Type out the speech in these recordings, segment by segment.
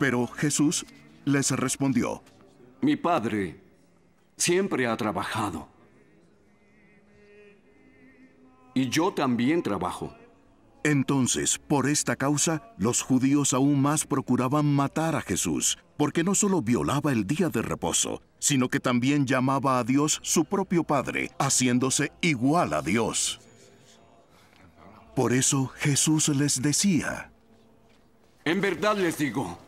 Pero Jesús les respondió, Mi Padre siempre ha trabajado. Y yo también trabajo. Entonces, por esta causa, los judíos aún más procuraban matar a Jesús, porque no solo violaba el día de reposo, sino que también llamaba a Dios su propio Padre, haciéndose igual a Dios. Por eso Jesús les decía, En verdad les digo,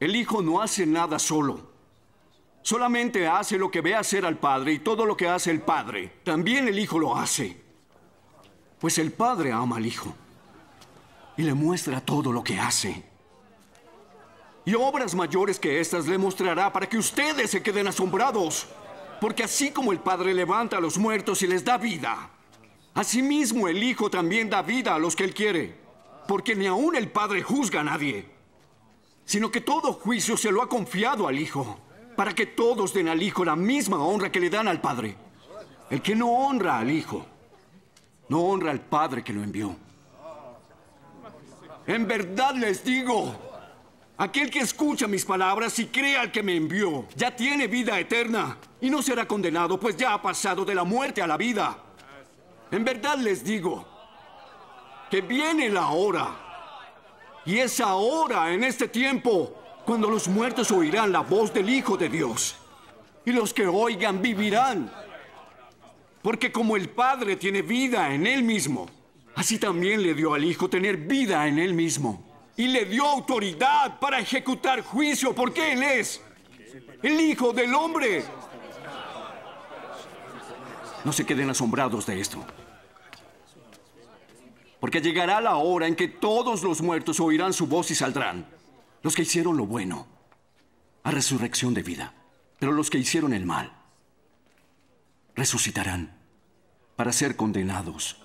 el Hijo no hace nada solo. Solamente hace lo que ve hacer al Padre y todo lo que hace el Padre. También el Hijo lo hace. Pues el Padre ama al Hijo y le muestra todo lo que hace. Y obras mayores que estas le mostrará para que ustedes se queden asombrados. Porque así como el Padre levanta a los muertos y les da vida, asimismo el Hijo también da vida a los que Él quiere. Porque ni aún el Padre juzga a nadie sino que todo juicio se lo ha confiado al Hijo, para que todos den al Hijo la misma honra que le dan al Padre. El que no honra al Hijo, no honra al Padre que lo envió. En verdad les digo, aquel que escucha mis palabras y cree al que me envió, ya tiene vida eterna y no será condenado, pues ya ha pasado de la muerte a la vida. En verdad les digo, que viene la hora y es ahora, en este tiempo, cuando los muertos oirán la voz del Hijo de Dios. Y los que oigan vivirán. Porque como el Padre tiene vida en Él mismo, así también le dio al Hijo tener vida en Él mismo. Y le dio autoridad para ejecutar juicio, porque Él es el Hijo del Hombre. No se queden asombrados de esto porque llegará la hora en que todos los muertos oirán su voz y saldrán. Los que hicieron lo bueno, a resurrección de vida, pero los que hicieron el mal, resucitarán para ser condenados.